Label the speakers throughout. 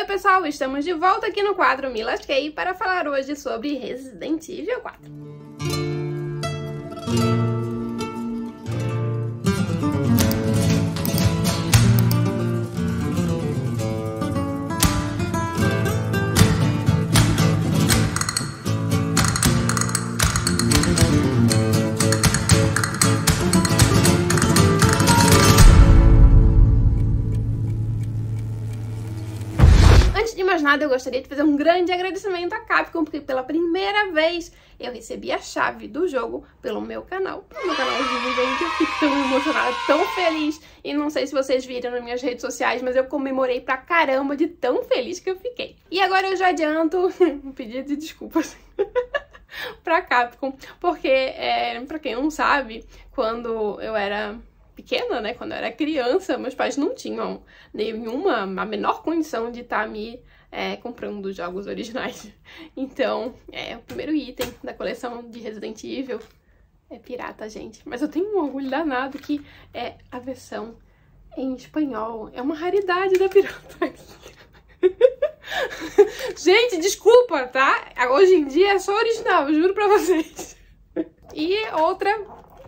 Speaker 1: Oi pessoal, estamos de volta aqui no quadro Me Lasquei para falar hoje sobre Resident Evil 4. nada, eu gostaria de fazer um grande agradecimento à Capcom, porque pela primeira vez eu recebi a chave do jogo pelo meu canal. Pelo meu canal de é vivente, eu fico tão emocionada, tão feliz. E não sei se vocês viram nas minhas redes sociais, mas eu comemorei pra caramba de tão feliz que eu fiquei. E agora eu já adianto um pedido de desculpas. pra Capcom, porque, é, pra quem não sabe, quando eu era pequena, né, quando eu era criança, meus pais não tinham nenhuma, a menor condição de estar tá me é, comprando jogos originais. Então, é o primeiro item da coleção de Resident Evil. É pirata, gente. Mas eu tenho um orgulho danado que é a versão em espanhol. É uma raridade da pirataria. gente, desculpa, tá? Hoje em dia é só original, eu juro pra vocês. E outra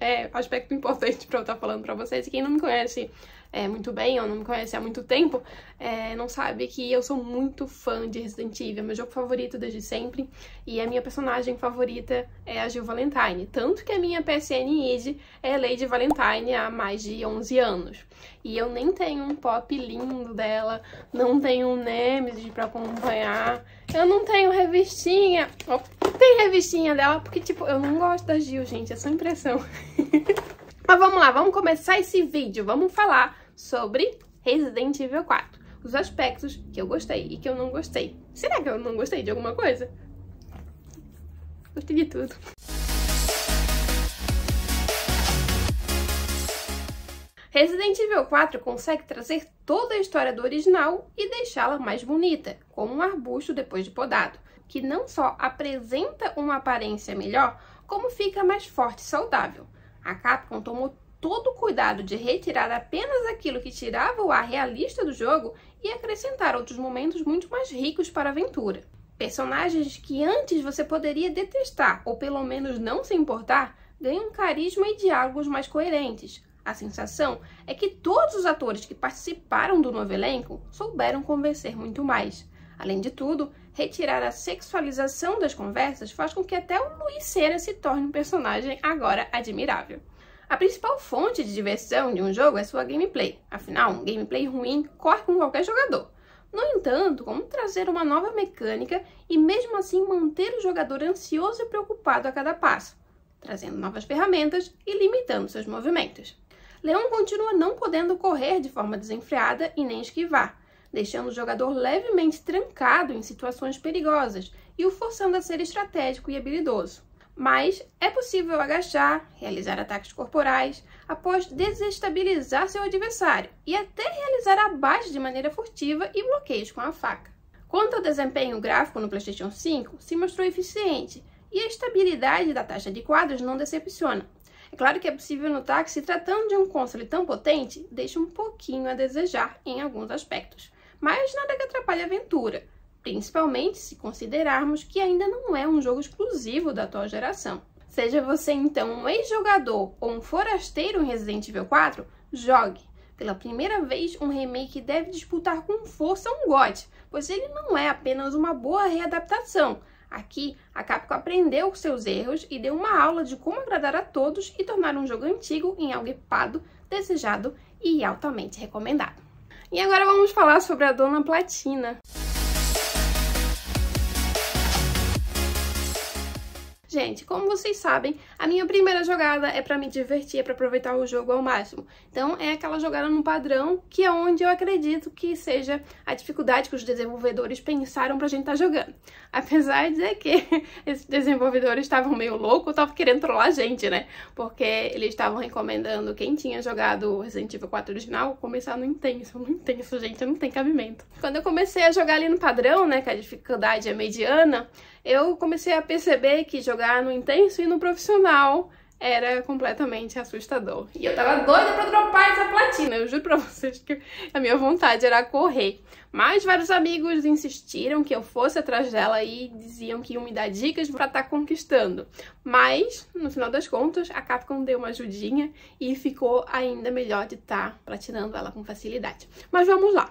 Speaker 1: é, aspecto importante pra eu estar tá falando pra vocês, quem não me conhece é, muito bem ou não me conhece há muito tempo, é, não sabe que eu sou muito fã de Resident Evil, é meu jogo favorito desde sempre, e a minha personagem favorita é a Jill Valentine, tanto que a minha PSN ID é Lady Valentine há mais de 11 anos. E eu nem tenho um pop lindo dela, não tenho um Nemesis pra acompanhar, eu não tenho revistinha. tem revistinha dela, porque, tipo, eu não gosto da Gil, gente, é só impressão. Mas vamos lá, vamos começar esse vídeo. Vamos falar sobre Resident Evil 4. Os aspectos que eu gostei e que eu não gostei. Será que eu não gostei de alguma coisa? Gostei de tudo. Resident Evil 4 consegue trazer toda a história do original e deixá-la mais bonita, como um arbusto depois de podado, que não só apresenta uma aparência melhor, como fica mais forte e saudável. A Capcom tomou todo o cuidado de retirar apenas aquilo que tirava o ar realista do jogo e acrescentar outros momentos muito mais ricos para a aventura. Personagens que antes você poderia detestar ou pelo menos não se importar ganham carisma e diálogos mais coerentes. A sensação é que todos os atores que participaram do novo elenco souberam convencer muito mais. Além de tudo, retirar a sexualização das conversas faz com que até o Luiz Sena se torne um personagem agora admirável. A principal fonte de diversão de um jogo é sua gameplay. Afinal, um gameplay ruim corre com qualquer jogador. No entanto, como trazer uma nova mecânica e mesmo assim manter o jogador ansioso e preocupado a cada passo, trazendo novas ferramentas e limitando seus movimentos. Leon continua não podendo correr de forma desenfreada e nem esquivar, deixando o jogador levemente trancado em situações perigosas e o forçando a ser estratégico e habilidoso mas é possível agachar, realizar ataques corporais, após desestabilizar seu adversário e até realizar abaixo de maneira furtiva e bloqueios com a faca. Quanto ao desempenho gráfico no PlayStation 5, se mostrou eficiente e a estabilidade da taxa de quadros não decepciona. É claro que é possível notar que, se tratando de um console tão potente, deixa um pouquinho a desejar em alguns aspectos, mas nada que atrapalhe a aventura principalmente se considerarmos que ainda não é um jogo exclusivo da atual geração. Seja você então um ex-jogador ou um forasteiro em Resident Evil 4, jogue! Pela primeira vez, um remake deve disputar com força um God, pois ele não é apenas uma boa readaptação. Aqui, a Capcom aprendeu seus erros e deu uma aula de como agradar a todos e tornar um jogo antigo em algo epado, desejado e altamente recomendado. E agora vamos falar sobre a Dona Platina. Gente, como vocês sabem, a minha primeira jogada é para me divertir, é para aproveitar o jogo ao máximo. Então é aquela jogada no padrão que é onde eu acredito que seja a dificuldade que os desenvolvedores pensaram pra gente estar tá jogando. Apesar de dizer que esses desenvolvedores estavam meio loucos, estavam querendo trollar a gente, né? Porque eles estavam recomendando quem tinha jogado Resident Evil 4 original começar no intenso, no intenso, gente, não tem cabimento. Quando eu comecei a jogar ali no padrão, né, que a dificuldade é mediana, eu comecei a perceber que jogar no intenso e no profissional era completamente assustador. E eu tava doida pra dropar essa platina. Eu juro pra vocês que a minha vontade era correr. Mas vários amigos insistiram que eu fosse atrás dela e diziam que iam me dar dicas pra estar tá conquistando. Mas, no final das contas, a Capcom deu uma ajudinha e ficou ainda melhor de estar tá platinando ela com facilidade. Mas vamos lá.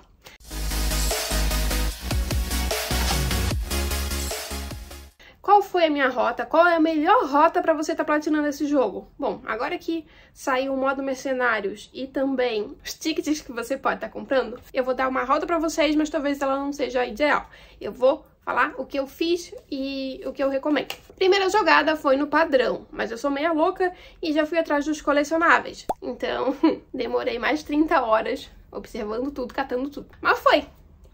Speaker 1: foi a minha rota, qual é a melhor rota para você estar tá platinando esse jogo. Bom, agora que saiu o modo mercenários e também os tickets que você pode estar tá comprando, eu vou dar uma rota para vocês, mas talvez ela não seja ideal. Eu vou falar o que eu fiz e o que eu recomendo. Primeira jogada foi no padrão, mas eu sou meia louca e já fui atrás dos colecionáveis. Então, demorei mais 30 horas observando tudo, catando tudo. Mas foi!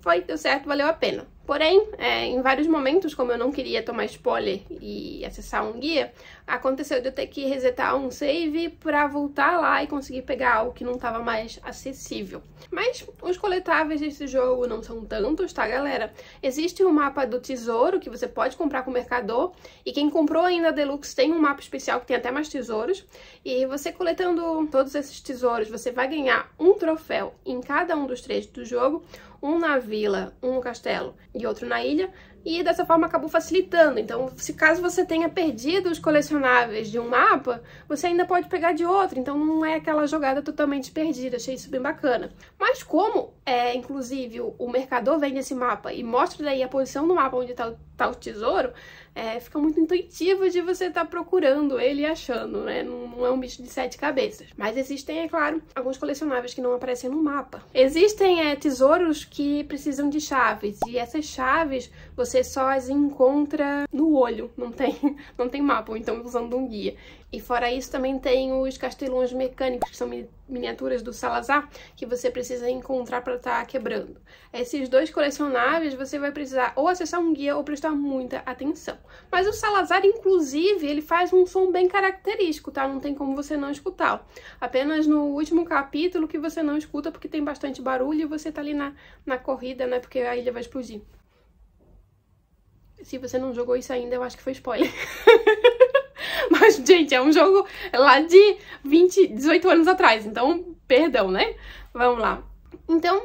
Speaker 1: Foi, deu certo, valeu a pena. Porém, é, em vários momentos, como eu não queria tomar spoiler e acessar um guia, aconteceu de eu ter que resetar um save para voltar lá e conseguir pegar algo que não estava mais acessível. Mas os coletáveis desse jogo não são tantos, tá, galera? Existe o um mapa do tesouro que você pode comprar com o mercador e quem comprou ainda a Deluxe tem um mapa especial que tem até mais tesouros e você coletando todos esses tesouros, você vai ganhar um troféu em cada um dos trechos do jogo, um na vila, um no castelo e outro na ilha, e dessa forma acabou facilitando. Então, se caso você tenha perdido os colecionáveis de um mapa, você ainda pode pegar de outro, então não é aquela jogada totalmente perdida, achei isso bem bacana. Mas como, é, inclusive, o mercador vende esse mapa e mostra daí a posição do mapa onde está tá o tesouro, é, fica muito intuitivo de você estar tá procurando ele e achando, né? Não, não, é um bicho de sete cabeças. Mas existem, é claro, alguns colecionáveis que não aparecem no mapa. Existem é, tesouros que precisam de chaves, e essas chaves você só as encontra no olho, não tem, não tem mapa, ou então usando um guia. E fora isso, também tem os castelões mecânicos, que são miniaturas do Salazar, que você precisa encontrar para estar tá quebrando. Esses dois colecionáveis, você vai precisar ou acessar um guia ou prestar muita atenção. Mas o Salazar, inclusive, ele faz um som bem característico, tá? Não tem como você não escutar. Apenas no último capítulo que você não escuta, porque tem bastante barulho e você tá ali na, na corrida, né? Porque a ilha vai explodir. Se você não jogou isso ainda, eu acho que foi spoiler. gente, é um jogo lá de 20, 18 anos atrás, então, perdão, né? Vamos lá. Então,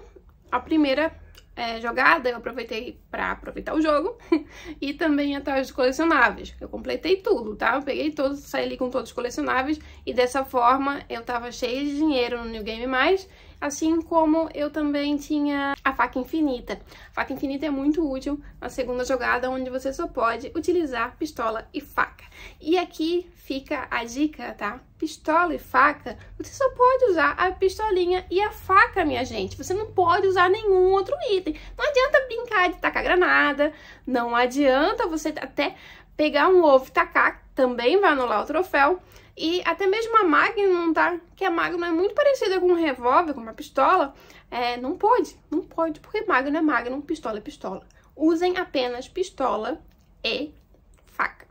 Speaker 1: a primeira é, jogada eu aproveitei para aproveitar o jogo e também atrás dos colecionáveis. Eu completei tudo, tá? Eu peguei todos, saí ali com todos os colecionáveis e dessa forma eu tava cheia de dinheiro no New Game Mais assim como eu também tinha a faca infinita. A faca infinita é muito útil na segunda jogada, onde você só pode utilizar pistola e faca. E aqui fica a dica, tá? Pistola e faca, você só pode usar a pistolinha e a faca, minha gente. Você não pode usar nenhum outro item. Não adianta brincar de tacar granada, não adianta você até Pegar um ovo e tacar também vai anular o troféu. E até mesmo a Magnum, tá? Que a Magnum é muito parecida com um revólver, com uma pistola. É, não pode, não pode, porque Magnum é Magnum, pistola é pistola. Usem apenas pistola e faca.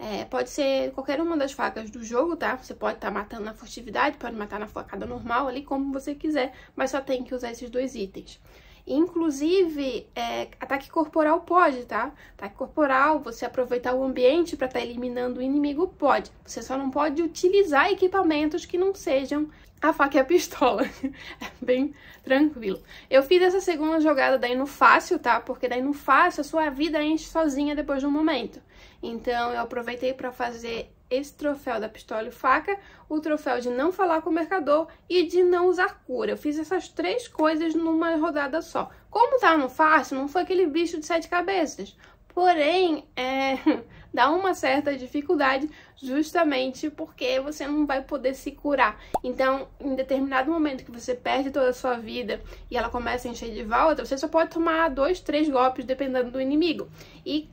Speaker 1: É, pode ser qualquer uma das facas do jogo, tá? Você pode estar tá matando na furtividade, pode matar na facada normal ali, como você quiser, mas só tem que usar esses dois itens. Inclusive, é, ataque corporal pode, tá? Ataque corporal, você aproveitar o ambiente para estar tá eliminando o inimigo, pode. Você só não pode utilizar equipamentos que não sejam a faca e a pistola. é bem tranquilo. Eu fiz essa segunda jogada daí no fácil, tá? Porque daí no fácil a sua vida enche sozinha depois de um momento. Então eu aproveitei para fazer esse troféu da pistola e faca, o troféu de não falar com o mercador e de não usar cura. Eu fiz essas três coisas numa rodada só. Como tá no fácil, não foi aquele bicho de sete cabeças. Porém, é, dá uma certa dificuldade justamente porque você não vai poder se curar. Então, em determinado momento que você perde toda a sua vida e ela começa a encher de volta, você só pode tomar dois, três golpes dependendo do inimigo. E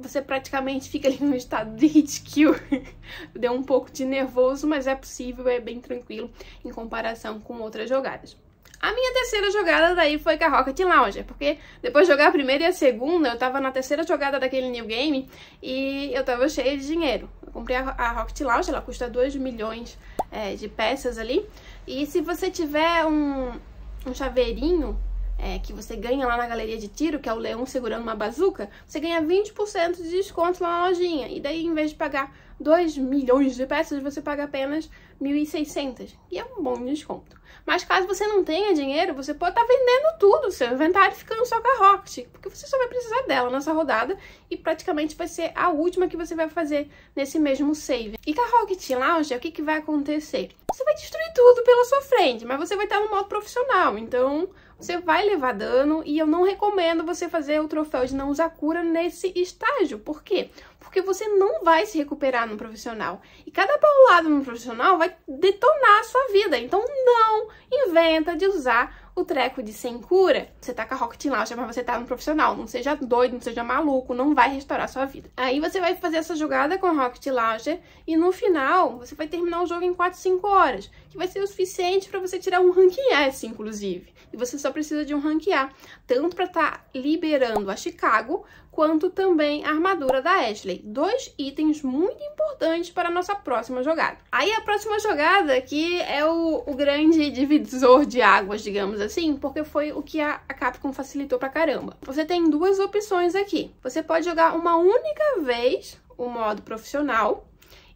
Speaker 1: você praticamente fica ali num estado de hit kill. Deu um pouco de nervoso, mas é possível, é bem tranquilo em comparação com outras jogadas. A minha terceira jogada daí foi com a Rocket Lounge, porque depois de jogar a primeira e a segunda, eu tava na terceira jogada daquele new game e eu tava cheia de dinheiro. Eu comprei a, a Rocket Lounge, ela custa 2 milhões é, de peças ali. E se você tiver um, um chaveirinho é, que você ganha lá na galeria de tiro, que é o leão segurando uma bazuca, você ganha 20% de desconto lá na lojinha. E daí, em vez de pagar 2 milhões de peças, você paga apenas 1.600. E é um bom desconto. Mas caso você não tenha dinheiro, você pode estar tá vendendo tudo, seu inventário ficando só com a Rocket, porque você só vai precisar dela nessa rodada e praticamente vai ser a última que você vai fazer nesse mesmo save. E com a Rocket Lounge, o que, que vai acontecer? Você vai destruir tudo pela sua frente, mas você vai estar tá no modo profissional, então você vai levar dano e eu não recomendo você fazer o troféu de não usar cura nesse estágio. Por quê? Porque você não vai se recuperar no profissional. E cada paulado no profissional vai detonar a sua vida. Então não inventa de usar o treco de sem cura. Você tá com a Rocket Launcher, mas você tá no profissional. Não seja doido, não seja maluco, não vai restaurar a sua vida. Aí você vai fazer essa jogada com a Rocket Launcher e no final você vai terminar o jogo em 4, 5 horas, que vai ser o suficiente para você tirar um ranking S, inclusive e você só precisa de um A tanto para estar tá liberando a Chicago, quanto também a armadura da Ashley. Dois itens muito importantes para a nossa próxima jogada. Aí a próxima jogada que é o, o grande divisor de águas, digamos assim, porque foi o que a, a Capcom facilitou pra caramba. Você tem duas opções aqui. Você pode jogar uma única vez o modo profissional,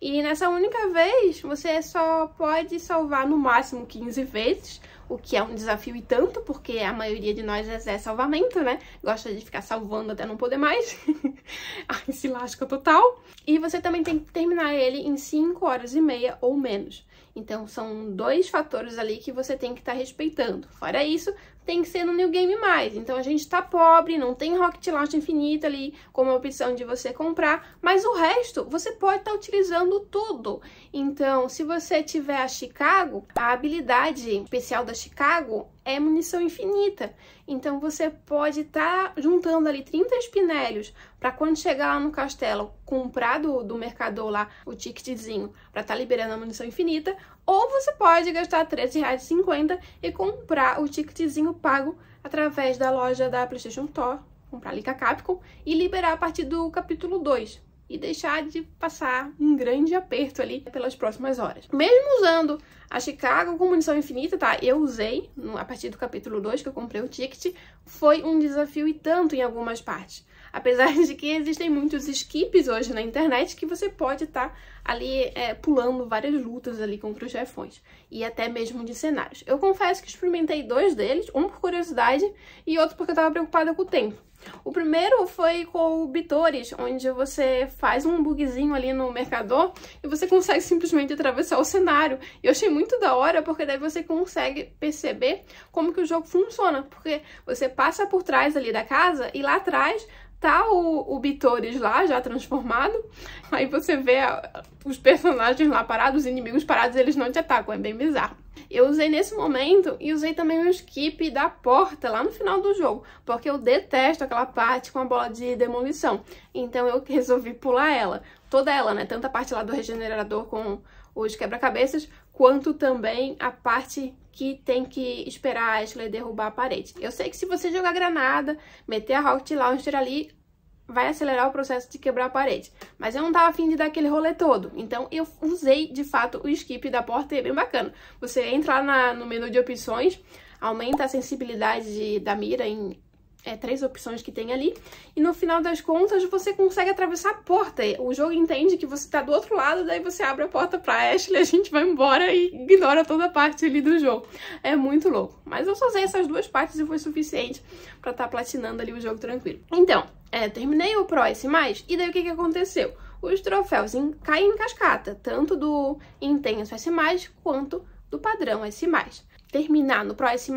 Speaker 1: e nessa única vez, você só pode salvar no máximo 15 vezes, o que é um desafio e tanto, porque a maioria de nós é, é salvamento, né? Gosta de ficar salvando até não poder mais. Ai, se lasca total. E você também tem que terminar ele em 5 horas e meia ou menos. Então, são dois fatores ali que você tem que estar tá respeitando. Fora isso, tem que ser no New Game+. Mais. Então, a gente está pobre, não tem Rocket Launch infinita ali como opção de você comprar, mas o resto, você pode estar tá utilizando tudo. Então, se você tiver a Chicago, a habilidade especial da Chicago é munição infinita. Então, você pode estar tá juntando ali 30 espinelhos para quando chegar lá no castelo, comprar do, do mercador lá o ticketzinho para estar tá liberando a munição infinita, ou você pode gastar R$13,50 e comprar o ticketzinho pago através da loja da PlayStation Store, comprar ali com a Capcom, e liberar a partir do capítulo 2, e deixar de passar um grande aperto ali pelas próximas horas. Mesmo usando a Chicago com munição infinita, tá? Eu usei, a partir do capítulo 2 que eu comprei o ticket, foi um desafio e tanto em algumas partes. Apesar de que existem muitos skips hoje na internet que você pode estar tá ali é, pulando várias lutas ali contra os chefões. E até mesmo de cenários. Eu confesso que experimentei dois deles, um por curiosidade e outro porque eu estava preocupada com o tempo. O primeiro foi com o Bitores, onde você faz um bugzinho ali no mercador e você consegue simplesmente atravessar o cenário. E eu achei muito da hora, porque daí você consegue perceber como que o jogo funciona, porque você passa por trás ali da casa e lá atrás tá o, o Bitores lá, já transformado. Aí você vê os personagens lá parados, os inimigos parados, eles não te atacam, é bem bizarro. Eu usei nesse momento e usei também o skip da porta lá no final do jogo, porque eu detesto aquela parte com a bola de demolição. Então eu resolvi pular ela, toda ela, né? Tanto a parte lá do regenerador com os quebra-cabeças, quanto também a parte que tem que esperar a Ashley derrubar a parede. Eu sei que se você jogar granada, meter a Rocket Launcher ali, vai acelerar o processo de quebrar a parede. Mas eu não tava afim de dar aquele rolê todo, então eu usei, de fato, o skip da porta e é bem bacana. Você entra lá na, no menu de opções, aumenta a sensibilidade de, da mira em é, três opções que tem ali. E no final das contas, você consegue atravessar a porta. O jogo entende que você tá do outro lado, daí você abre a porta pra Ashley, a gente vai embora e ignora toda a parte ali do jogo. É muito louco. Mas eu só usei essas duas partes e foi suficiente pra estar tá platinando ali o jogo tranquilo. Então, é, terminei o Pro S+, mais, e daí o que que aconteceu? Os troféus caem em cascata, tanto do Intenso S+, quanto do padrão S+. Terminar no Pro S+,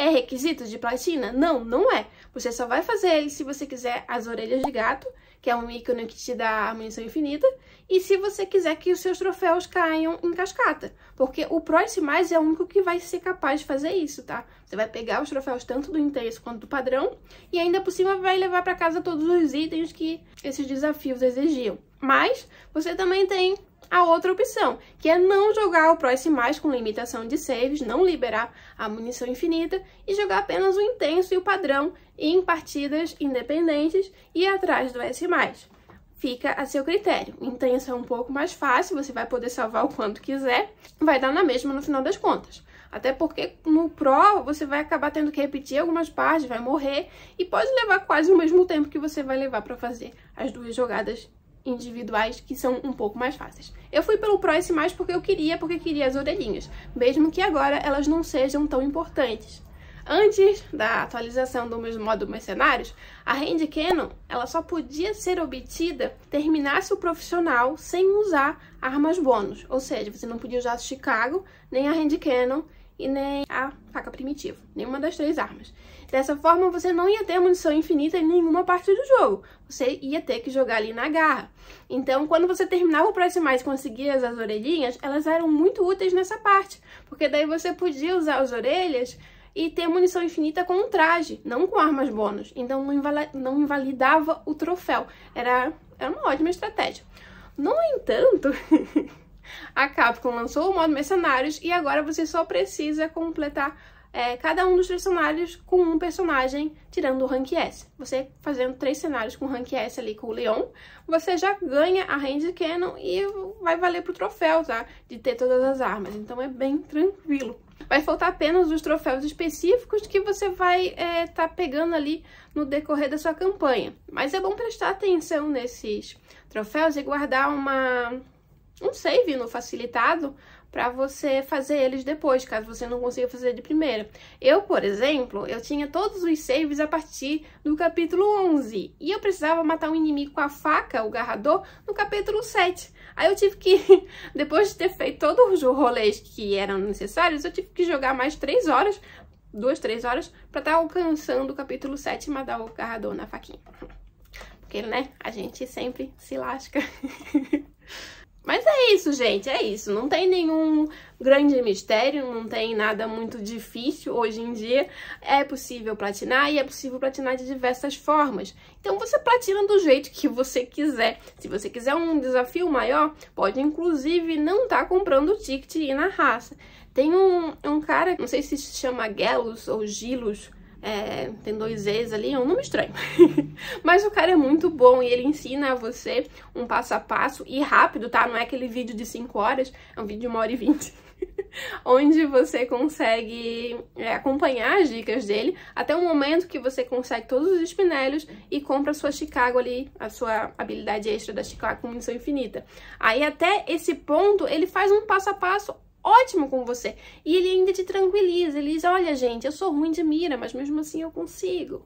Speaker 1: é requisito de platina? Não, não é. Você só vai fazer ele se você quiser as orelhas de gato, que é um ícone que te dá a munição infinita, e se você quiser que os seus troféus caiam em cascata, porque o Proice Mais é o único que vai ser capaz de fazer isso, tá? Você vai pegar os troféus tanto do interesse quanto do padrão, e ainda por cima vai levar para casa todos os itens que esses desafios exigiam. Mas você também tem a outra opção, que é não jogar o Price mais com limitação de saves, não liberar a munição infinita e jogar apenas o intenso e o padrão em partidas independentes e atrás do S+. Fica a seu critério. O intenso é um pouco mais fácil, você vai poder salvar o quanto quiser, vai dar na mesma no final das contas. Até porque no Pro você vai acabar tendo que repetir algumas partes, vai morrer e pode levar quase o mesmo tempo que você vai levar para fazer as duas jogadas individuais que são um pouco mais fáceis. Eu fui pelo Pro S+, porque eu queria, porque queria as orelhinhas, mesmo que agora elas não sejam tão importantes. Antes da atualização do meu modo mercenários, a Hand Cannon ela só podia ser obtida terminasse o profissional sem usar armas bônus, ou seja, você não podia usar a Chicago, nem a Hand Cannon e nem a faca primitiva, nenhuma das três armas. Dessa forma, você não ia ter munição infinita em nenhuma parte do jogo. Você ia ter que jogar ali na garra. Então, quando você terminava o próximo Mais e conseguia as orelhinhas, elas eram muito úteis nessa parte. Porque daí você podia usar as orelhas e ter munição infinita com um traje, não com armas bônus. Então, não, não invalidava o troféu. Era, era uma ótima estratégia. No entanto... A Capcom lançou o modo Mercenários e agora você só precisa completar é, cada um dos três cenários com um personagem, tirando o rank S. Você fazendo três cenários com rank S ali com o Leon, você já ganha a Range Cannon e vai valer pro troféu, tá? De ter todas as armas. Então é bem tranquilo. Vai faltar apenas os troféus específicos que você vai estar é, tá pegando ali no decorrer da sua campanha. Mas é bom prestar atenção nesses troféus e guardar uma um save no facilitado para você fazer eles depois, caso você não consiga fazer de primeira. Eu, por exemplo, eu tinha todos os saves a partir do capítulo 11, e eu precisava matar um inimigo com a faca, o garrador, no capítulo 7. Aí eu tive que, depois de ter feito todos os rolês que eram necessários, eu tive que jogar mais 3 horas, 2, 3 horas, para estar tá alcançando o capítulo 7 e matar o garrador na faquinha. Porque, né, a gente sempre se lasca. isso, gente, é isso. Não tem nenhum grande mistério, não tem nada muito difícil. Hoje em dia é possível platinar e é possível platinar de diversas formas. Então você platina do jeito que você quiser. Se você quiser um desafio maior, pode inclusive não estar tá comprando o ticket e ir na raça. Tem um, um cara, não sei se se chama Gelos ou Gilos, é, tem dois Zs ali, é um nome estranho. Mas o cara é muito bom e ele ensina a você um passo a passo e rápido, tá? Não é aquele vídeo de 5 horas, é um vídeo de 1 hora e 20. onde você consegue é, acompanhar as dicas dele até o momento que você consegue todos os espinelhos e compra a sua Chicago ali, a sua habilidade extra da Chicago com munição infinita. Aí até esse ponto ele faz um passo a passo ótimo com você. E ele ainda te tranquiliza, ele diz: Olha, gente, eu sou ruim de mira, mas mesmo assim eu consigo.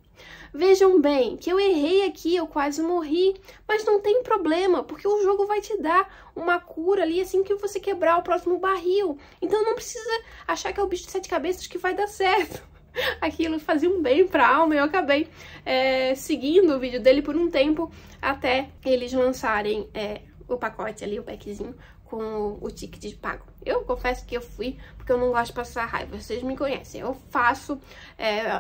Speaker 1: Vejam bem, que eu errei aqui, eu quase morri, mas não tem problema, porque o jogo vai te dar uma cura ali assim que você quebrar o próximo barril. Então não precisa achar que é o bicho de sete cabeças que vai dar certo aquilo fazia um bem pra alma e eu acabei é, seguindo o vídeo dele por um tempo até eles lançarem é, o pacote ali, o packzinho com o ticket de pago. Eu confesso que eu fui porque eu não gosto de passar raiva, vocês me conhecem. Eu faço é,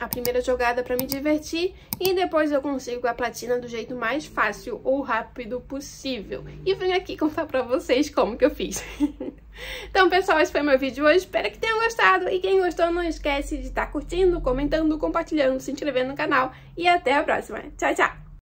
Speaker 1: a primeira jogada para me divertir e depois eu consigo a platina do jeito mais fácil ou rápido possível. E vim aqui contar para vocês como que eu fiz. então, pessoal, esse foi meu vídeo hoje. Espero que tenham gostado. E quem gostou, não esquece de estar tá curtindo, comentando, compartilhando, se inscrevendo no canal. E até a próxima. Tchau, tchau!